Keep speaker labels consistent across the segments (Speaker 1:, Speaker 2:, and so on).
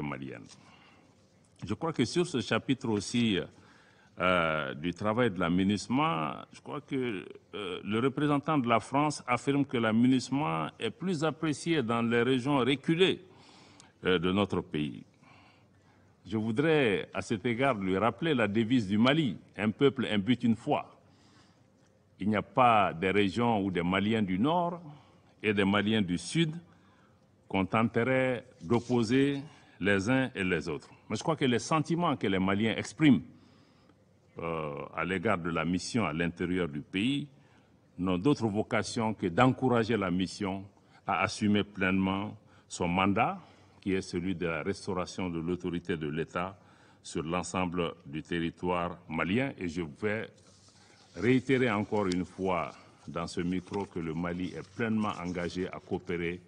Speaker 1: malienne. Je crois que sur ce chapitre aussi euh, du travail de la je crois que euh, le représentant de la France affirme que la est plus apprécié dans les régions reculées euh, de notre pays. Je voudrais à cet égard lui rappeler la devise du Mali, un peuple, un but, une foi. Il n'y a pas des régions où des Maliens du Nord et des Maliens du Sud qu'on tenterait d'opposer les uns et les autres. Mais je crois que les sentiments que les Maliens expriment euh, à l'égard de la mission à l'intérieur du pays n'ont d'autre vocation que d'encourager la mission à assumer pleinement son mandat, qui est celui de la restauration de l'autorité de l'État sur l'ensemble du territoire malien. Et je vais réitérer encore une fois dans ce micro que le Mali est pleinement engagé à coopérer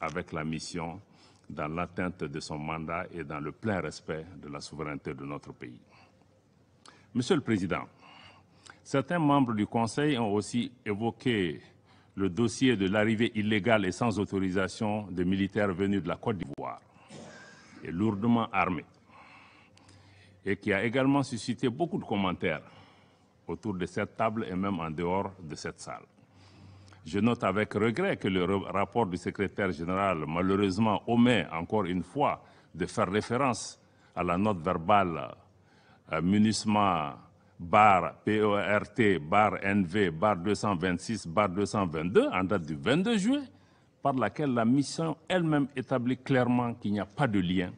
Speaker 1: avec la mission dans l'atteinte de son mandat et dans le plein respect de la souveraineté de notre pays. Monsieur le Président, certains membres du Conseil ont aussi évoqué le dossier de l'arrivée illégale et sans autorisation de militaires venus de la Côte d'Ivoire et lourdement armés, et qui a également suscité beaucoup de commentaires autour de cette table et même en dehors de cette salle. Je note avec regret que le rapport du secrétaire général, malheureusement, omet encore une fois de faire référence à la note verbale euh, munissement bar PORT bar NV bar 226 bar 222 en date du 22 juillet, par laquelle la mission elle-même établit clairement qu'il n'y a pas de lien,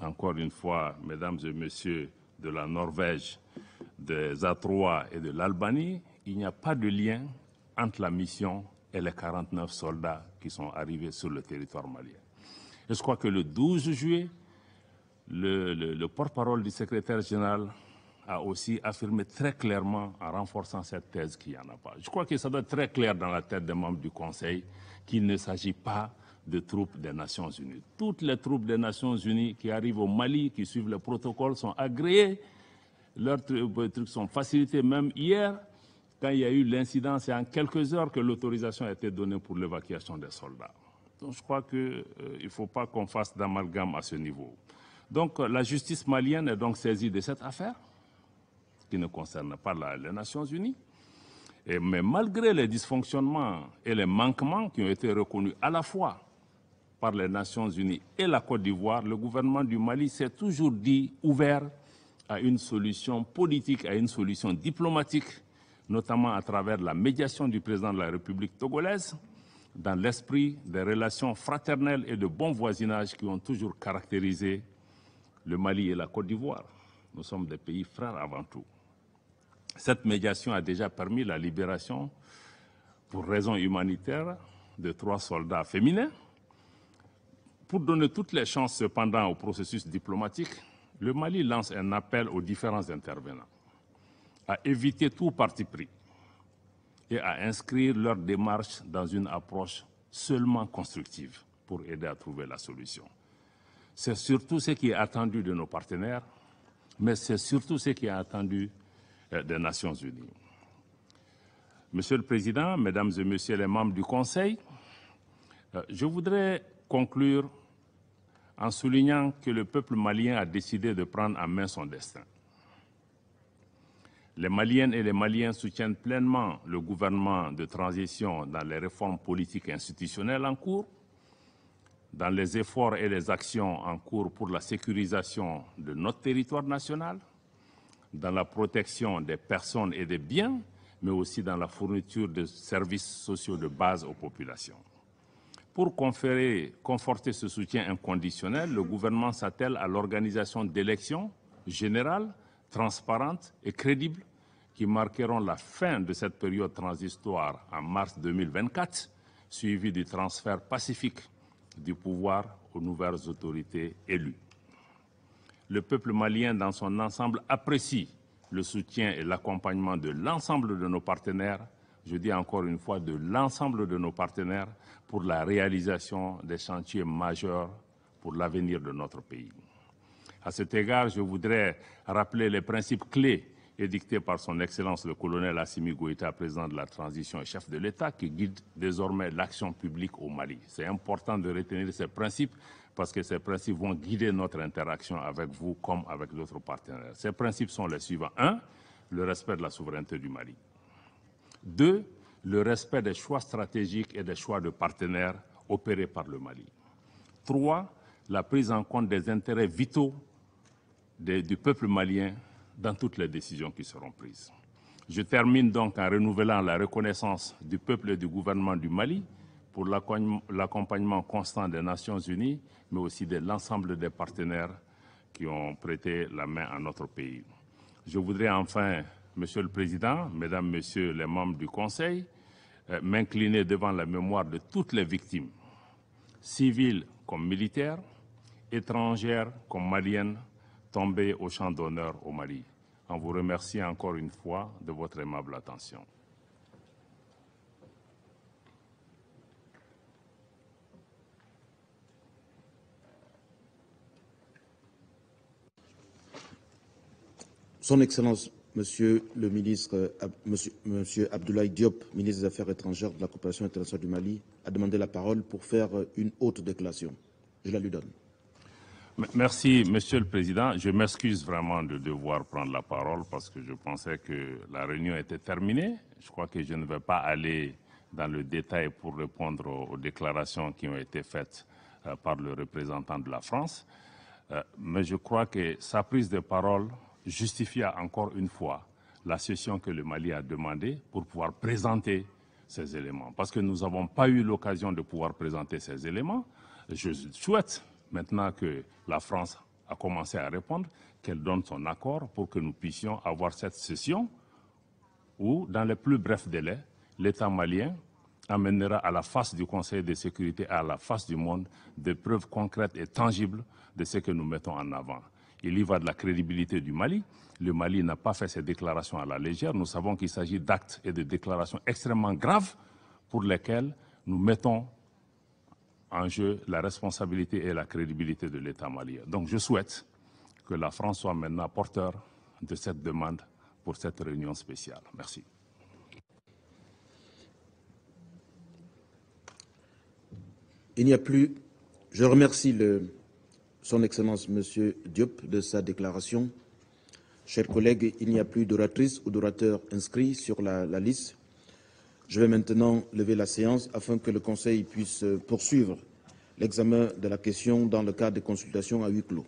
Speaker 1: encore une fois, mesdames et messieurs de la Norvège, des A3 et de l'Albanie, il n'y a pas de lien entre la mission et les 49 soldats qui sont arrivés sur le territoire malien. Et je crois que le 12 juillet, le, porte-parole du secrétaire général a aussi affirmé très clairement en renforçant cette thèse qu'il n'y en a pas. Je crois que ça doit être très clair dans la tête des membres du Conseil qu'il ne s'agit pas de troupes des Nations Unies. Toutes les troupes des Nations Unies qui arrivent au Mali, qui suivent le protocole, sont agréées, leurs euh, trucs sont facilités. Même hier, quand il y a eu l'incident, c'est en quelques heures que l'autorisation a été donnée pour l'évacuation des soldats. Donc je crois qu'il euh, ne faut pas qu'on fasse d'amalgame à ce niveau. Donc euh, la justice malienne est donc saisie de cette affaire, qui ne concerne pas les Nations Unies. mais malgré les dysfonctionnements et les manquements qui ont été reconnus à la fois par les Nations Unies et la Côte d'Ivoire, le gouvernement du Mali s'est toujours dit ouvert à une solution politique, à une solution diplomatique notamment à travers la médiation du président de la République togolaise, dans l'esprit des relations fraternelles et de bon voisinage qui ont toujours caractérisé le Mali et la Côte d'Ivoire. Nous sommes des pays frères avant tout. Cette médiation a déjà permis la libération, pour raisons humanitaires, de trois soldats féminins. Pour donner toutes les chances cependant au processus diplomatique, le Mali lance un appel aux différents intervenants à éviter tout parti pris et à inscrire leur démarche dans une approche seulement constructive pour aider à trouver la solution. C'est surtout ce qui est attendu de nos partenaires, mais c'est surtout ce qui est attendu euh, des Nations Unies. Monsieur le Président, Mesdames et Messieurs les membres du Conseil, euh, je voudrais conclure en soulignant que le peuple malien a décidé de prendre en main son destin. Les Maliennes et les Maliens soutiennent pleinement le gouvernement de transition dans les réformes politiques et institutionnelles en cours, dans les efforts et les actions en cours pour la sécurisation de notre territoire national, dans la protection des personnes et des biens, mais aussi dans la fourniture de services sociaux de base aux populations. Pour conférer, conforter ce soutien inconditionnel, le gouvernement s'attelle à l'organisation d'élections générales, transparentes et crédibles qui marqueront la fin de cette période transitoire en mars 2024, suivie du transfert pacifique du pouvoir aux nouvelles autorités élues. Le peuple malien dans son ensemble apprécie le soutien et l'accompagnement de l'ensemble de nos partenaires, je dis encore une fois de l'ensemble de nos partenaires, pour la réalisation des chantiers majeurs pour l'avenir de notre pays. À cet égard, je voudrais rappeler les principes clés Dicté par son Excellence le colonel Assimi Goïta, président de la transition et chef de l'État, qui guide désormais l'action publique au Mali. C'est important de retenir ces principes parce que ces principes vont guider notre interaction avec vous comme avec d'autres partenaires. Ces principes sont les suivants. 1 le respect de la souveraineté du Mali. 2 le respect des choix stratégiques et des choix de partenaires opérés par le Mali. 3 la prise en compte des intérêts vitaux du peuple malien dans toutes les décisions qui seront prises. Je termine donc en renouvelant la reconnaissance du peuple et du gouvernement du Mali pour l'accompagnement constant des Nations Unies, mais aussi de l'ensemble des partenaires qui ont prêté la main à notre pays. Je voudrais enfin, Monsieur le Président, Mesdames, Messieurs les membres du Conseil, euh, m'incliner devant la mémoire de toutes les victimes, civiles comme militaires, étrangères comme maliennes, tombées au champ d'honneur au Mali en vous remerciant encore une fois de votre aimable attention. Son Excellence, Monsieur le ministre, Monsieur, Monsieur, Abdoulaye Diop, ministre des Affaires étrangères de la coopération internationale du Mali, a demandé la parole pour faire une haute déclaration. Je la lui donne. Merci, Monsieur le Président. Je m'excuse vraiment de devoir prendre la parole parce que je pensais que la réunion était terminée. Je crois que je ne vais pas aller dans le détail pour répondre aux, déclarations qui ont été faites euh, par le représentant de la France. Euh, mais je crois que sa prise de parole justifia encore une fois la session que le Mali a demandée pour pouvoir présenter ces éléments. Parce que nous n'avons pas eu l'occasion de pouvoir présenter ces éléments. Je souhaite maintenant que la France a commencé à répondre, qu'elle donne son accord pour que nous puissions avoir cette session où, dans les plus brefs délai, l'État malien amènera à la face du Conseil de sécurité, à la face du monde, des preuves concrètes et tangibles de ce que nous mettons en avant. Il y va de la crédibilité du Mali. Le Mali n'a pas fait ses déclarations à la légère. Nous savons qu'il s'agit d'actes et de déclarations extrêmement graves pour lesquelles nous mettons en jeu la responsabilité et la crédibilité de l'État malien. Donc je souhaite que la France soit maintenant porteur de cette demande pour cette réunion spéciale. Merci. Il n'y a plus. Je remercie le, son Excellence Monsieur Diop de sa déclaration. Chers collègues, il n'y a plus d'oratrice ou d'orateur inscrit sur la liste. Je vais maintenant lever la séance afin que le Conseil puisse euh, poursuivre l'examen de la question dans le cadre des consultations à huis clos.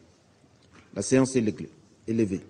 Speaker 1: La séance est levée.